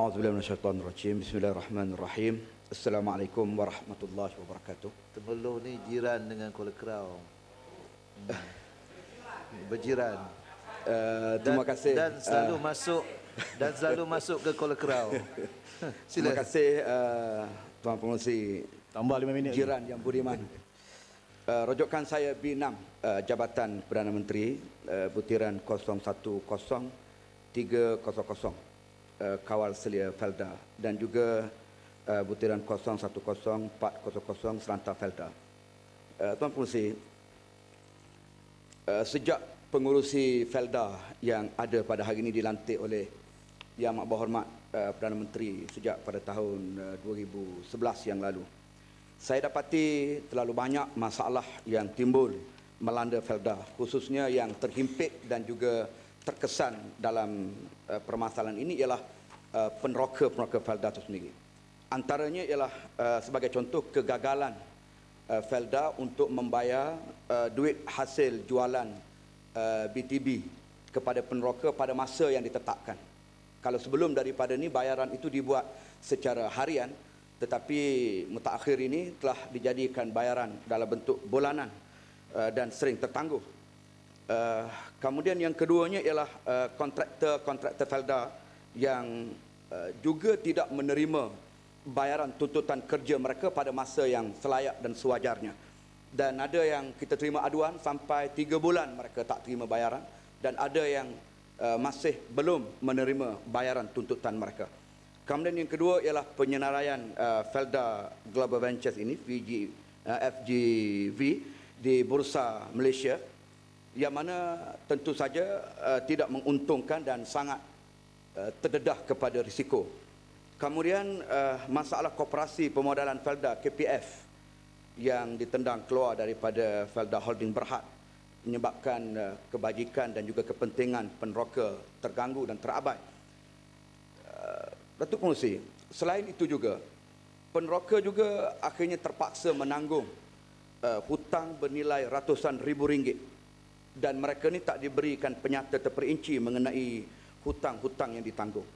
A'udzubillah min syaitan rajim. Bismillahirrahmanirrahim. Assalamualaikum warahmatullahi wabarakatuh. Tebeloh ni jiran dengan Kuala Kerau. Hmm. Berjiran. Uh, terima kasih. Dan, dan eh. selalu uh. masuk dan selalu masuk ke Kuala Kerau. Terima kasih uh, Tuan Pengurusi. Tambah lima minit. Jiran yang budiman. Uh, rojokkan saya B6 uh, Jabatan Perdana Menteri uh, Butiran 010300. Eh, kawal selia Felda dan juga eh, butiran 010400 Seranta Felda. Eh, Tuan Pengurusi, uh, sejak pengurusi Felda yang ada pada hari ini dilantik oleh Yang Amat Berhormat Perdana Menteri sejak pada tahun 2011 yang lalu, saya dapati terlalu banyak masalah yang timbul melanda Felda khususnya yang terhimpit dan juga terkesan dalam permasalahan ini ialah Uh, peneroka-peneroka Felda itu sendiri. Antaranya ialah uh, sebagai contoh kegagalan uh, Felda untuk membayar duit hasil jualan BTB kepada peneroka pada masa yang ditetapkan. Kalau sebelum daripada ini bayaran itu dibuat secara harian tetapi mutakhir ini telah dijadikan bayaran dalam bentuk bulanan dan sering tertangguh. Kemudian yang keduanya ialah kontraktor-kontraktor Felda yang Uh, juga tidak menerima bayaran tuntutan kerja mereka pada masa yang selayak dan sewajarnya. Dan ada yang kita terima aduan sampai tiga bulan mereka tak terima bayaran dan ada yang uh, masih belum menerima bayaran tuntutan mereka. Kemudian yang kedua ialah penyenaraian uh, Felda Global Ventures ini VG uh, FGV di Bursa Malaysia yang mana tentu saja uh, tidak menguntungkan dan sangat Eh, terdedah kepada risiko. Kemudian uh, masalah koperasi pemodalan Felda KPF yang ditendang keluar daripada Felda Holding Berhad menyebabkan uh, kebajikan dan juga kepentingan peneroka terganggu dan terabai. Uh, Datuk Pengurusi, selain itu juga peneroka juga akhirnya terpaksa menanggung uh, hutang bernilai ratusan ribu ringgit dan mereka ini tak diberikan penyata terperinci mengenai hutang-hutang yang ditanggung.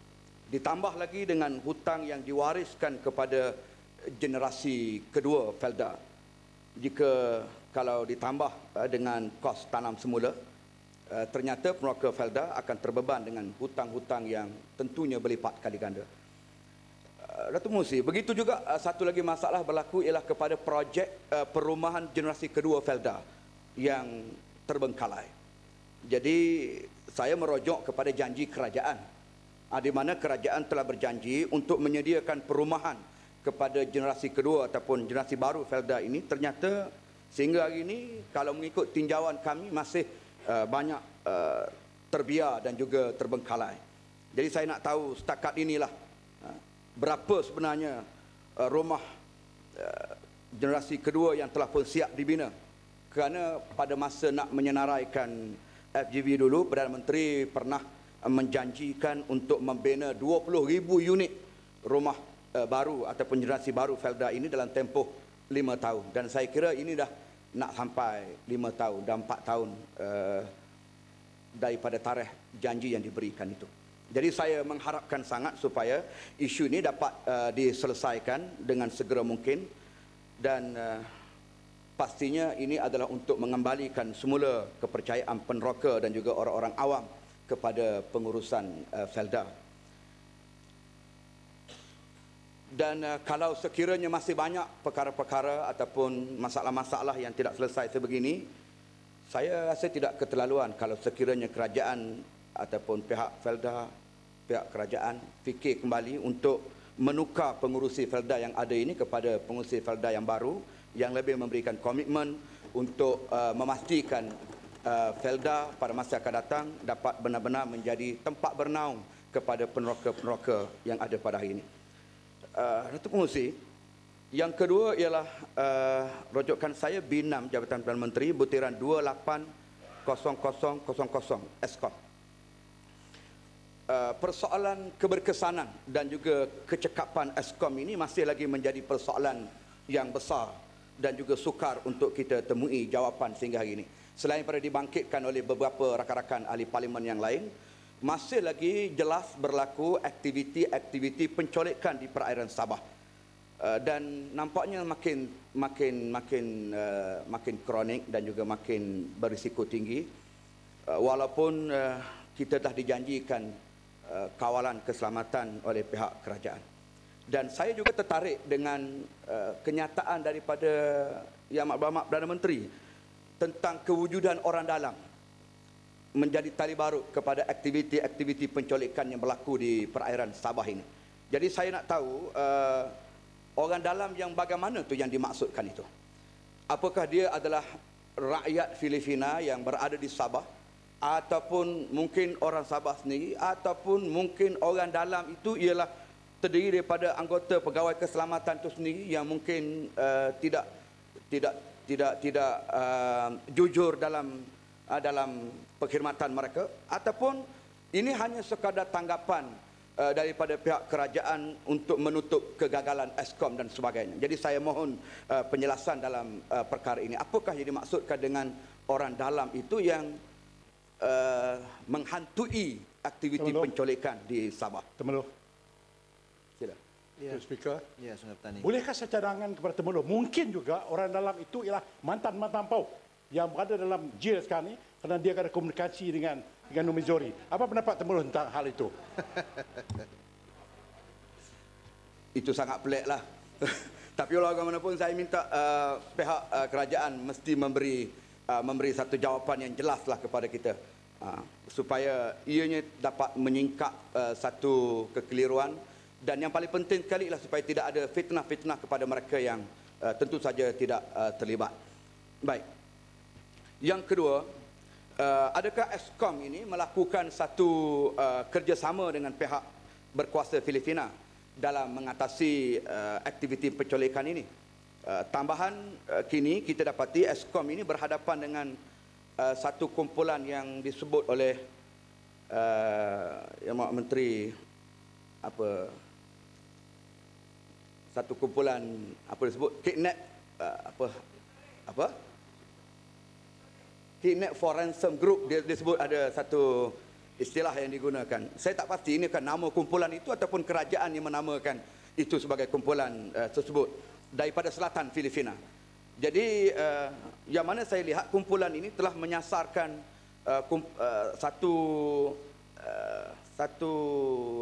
Ditambah lagi dengan hutang yang diwariskan kepada generasi kedua Felda. Jika kalau ditambah eh, dengan kos tanam semula, eh, ternyata pengeluarga Felda akan terbeban dengan hutang-hutang yang tentunya berlipat kali ganda. Eh, Datuk Musi, begitu juga satu lagi masalah berlaku ialah kepada projek perumahan generasi kedua Felda yang terbengkalai. Jadi saya merojok kepada janji kerajaan ah, di mana kerajaan telah berjanji untuk menyediakan perumahan kepada generasi kedua ataupun generasi baru Felda ini ternyata sehingga hari ini kalau mengikut tinjauan kami masih uh, banyak uh, terbiar dan juga terbengkalai. Jadi saya nak tahu setakat inilah uh, berapa sebenarnya uh, rumah uh, generasi kedua yang telah pun siap dibina kerana pada masa nak menyenaraikan FGV dulu Perdana Menteri pernah eh, menjanjikan untuk membina ribu unit rumah eh, baru ataupun generasi baru Felda ini dalam tempoh 5 tahun dan saya kira ini dah nak sampai 5 tahun dan 4 tahun uh, daripada tarikh janji yang diberikan itu. Jadi saya mengharapkan sangat supaya isu ini dapat uh, diselesaikan dengan segera mungkin dan uh, pastinya ini adalah untuk mengembalikan semula kepercayaan peneroka dan juga orang-orang awam kepada pengurusan uh, Felda. Dan uh, kalau sekiranya masih banyak perkara-perkara ataupun masalah-masalah yang tidak selesai sebegini, saya rasa tidak keterlaluan kalau sekiranya kerajaan ataupun pihak Felda, pihak kerajaan fikir kembali untuk menukar pengurusi Felda yang ada ini kepada pengurusi Felda yang baru yang lebih memberikan komitmen untuk uh, memastikan uh, Felda pada masa akan datang dapat benar-benar menjadi tempat bernaung kepada peneroka-peneroka yang ada pada hari ini. Uh, Datuk Pengurusi, yang kedua ialah uh, rojokan saya B6 Jabatan Perdana Menteri butiran 280000 Escort. Uh, persoalan keberkesanan dan juga kecekapan Escom ini masih lagi menjadi persoalan yang besar dan juga sukar untuk kita temui jawapan sehingga hari ini. Selain daripada dibangkitkan oleh beberapa rakan-rakan ahli parlimen yang lain, masih lagi jelas berlaku aktiviti-aktiviti pencolekan di perairan Sabah. Eh, dan nampaknya makin makin makin eh, makin kronik dan juga makin berisiko tinggi. Eh, walaupun kita telah dijanjikan kawalan keselamatan oleh pihak kerajaan dan saya juga tertarik dengan uh, kenyataan daripada Yang Mahbub Perdana Menteri tentang kewujudan orang dalam menjadi tali baru kepada aktiviti-aktiviti penculikan yang berlaku di perairan Sabah ini. Jadi saya nak tahu uh, orang dalam yang bagaimana tu yang dimaksudkan itu. Apakah dia adalah rakyat Filipina yang berada di Sabah ataupun mungkin orang Sabah sendiri ataupun mungkin orang dalam itu ialah terdiri daripada anggota pegawai keselamatan itu sendiri yang mungkin uh, tidak tidak tidak tidak uh, jujur dalam uh, dalam perkhidmatan mereka ataupun ini hanya sekadar tanggapan uh, daripada pihak kerajaan untuk menutup kegagalan Eskom dan sebagainya. Jadi saya mohon uh, penjelasan dalam uh, perkara ini. Apakah yang dimaksudkan dengan orang dalam itu yang uh, menghantui aktiviti Temeluh. pencolekan di Sabah? Temeluh. Yeah. Ya. Speaker. Ya, yeah, Sungai Petani. Bolehkah saya cadangan kepada teman Mungkin juga orang dalam itu ialah mantan-mantan PAU yang berada dalam jail sekarang ini kerana dia ada komunikasi dengan dengan Numizori. Apa pendapat teman tentang hal itu? itu sangat lah. Tapi walau bagaimanapun saya minta uh, pihak uh, kerajaan mesti memberi uh, memberi satu jawapan yang jelas lah kepada kita uh, supaya ianya dapat menyingkap uh, satu kekeliruan dan yang paling penting sekali ialah supaya tidak ada fitnah-fitnah kepada mereka yang uh, tentu saja tidak uh, terlibat. Baik. Yang kedua, uh, adakah ESKOM ini melakukan satu uh, kerjasama dengan pihak berkuasa Filipina dalam mengatasi uh, aktiviti penculikan ini? Uh, tambahan uh, kini kita dapati ESKOM ini berhadapan dengan uh, satu kumpulan yang disebut oleh uh, Yang Mak Menteri apa satu kumpulan apa disebut kidnap uh, apa apa kidnap for group dia disebut ada satu istilah yang digunakan saya tak pasti ini kan nama kumpulan itu ataupun kerajaan yang menamakan itu sebagai kumpulan uh, tersebut daripada selatan Filipina jadi uh, yang mana saya lihat kumpulan ini telah menyasarkan uh, kump, uh, satu uh, satu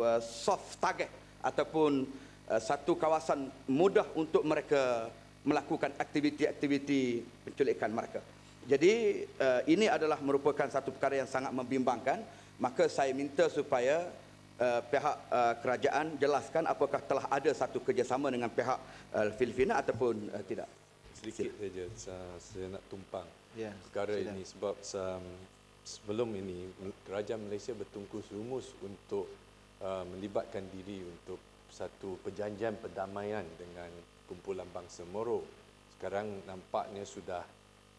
uh, soft target ataupun Eh, satu kawasan mudah untuk mereka melakukan aktiviti-aktiviti penculikan mereka. Jadi uh, ini adalah merupakan satu perkara yang sangat membimbangkan. Maka saya minta supaya uh, pihak uh, kerajaan jelaskan apakah telah ada satu kerjasama dengan pihak uh, Filipina ataupun uh, tidak. Sedikit saja saya nak tumpang ya, perkara sila. ini sebab um, sebelum ini kerajaan Malaysia bertungkus rumus untuk uh, melibatkan diri untuk satu perjanjian perdamaian dengan kumpulan bangsa Moro. Sekarang nampaknya sudah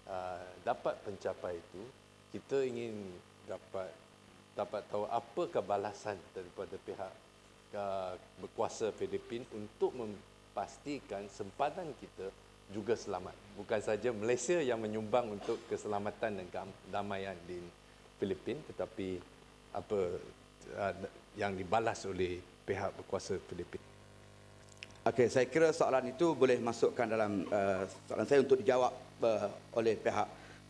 uh, dapat pencapai itu. Kita ingin dapat dapat tahu apa kebalasan daripada pihak uh, berkuasa Filipin untuk memastikan sempadan kita juga selamat. Bukan saja Malaysia yang menyumbang untuk keselamatan dan kedamaian di Filipin tetapi apa uh, yang dibalas oleh pihak berkuasa Filipina. Okey, saya kira soalan itu boleh masukkan dalam uh, soalan saya untuk dijawab uh, oleh pihak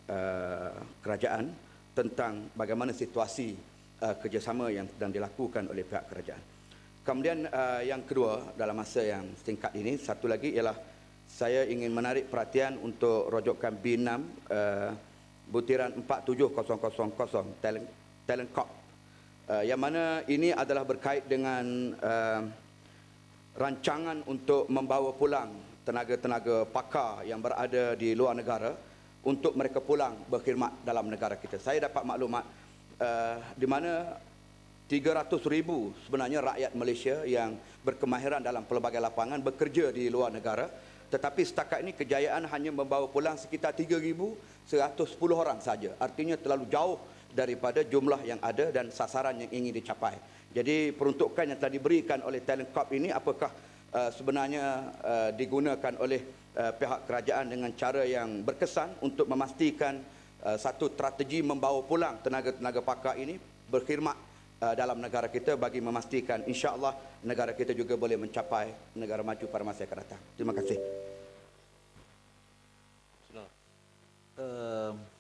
uh, kerajaan tentang bagaimana situasi uh, kerjasama yang sedang dilakukan oleh pihak kerajaan. Kemudian uh, yang kedua dalam masa yang singkat ini, satu lagi ialah saya ingin menarik perhatian untuk rojokan B6 uh, butiran 47000 Talent, Talent Corp uh, yang mana ini adalah berkait dengan uh, rancangan untuk membawa pulang tenaga-tenaga pakar yang berada di luar negara untuk mereka pulang berkhidmat dalam negara kita. Saya dapat maklumat uh, di mana 300,000 sebenarnya rakyat Malaysia yang berkemahiran dalam pelbagai lapangan bekerja di luar negara tetapi setakat ini kejayaan hanya membawa pulang sekitar 3,110 orang saja. Artinya terlalu jauh daripada jumlah yang ada dan sasaran yang ingin dicapai. Jadi peruntukan yang telah diberikan oleh Talent Cup ini apakah uh, sebenarnya uh, digunakan oleh uh, pihak kerajaan dengan cara yang berkesan untuk memastikan uh, satu strategi membawa pulang tenaga-tenaga pakar ini berkhidmat uh, dalam negara kita bagi memastikan insya-Allah negara kita juga boleh mencapai negara maju pada masa akan datang. Terima kasih. Uh,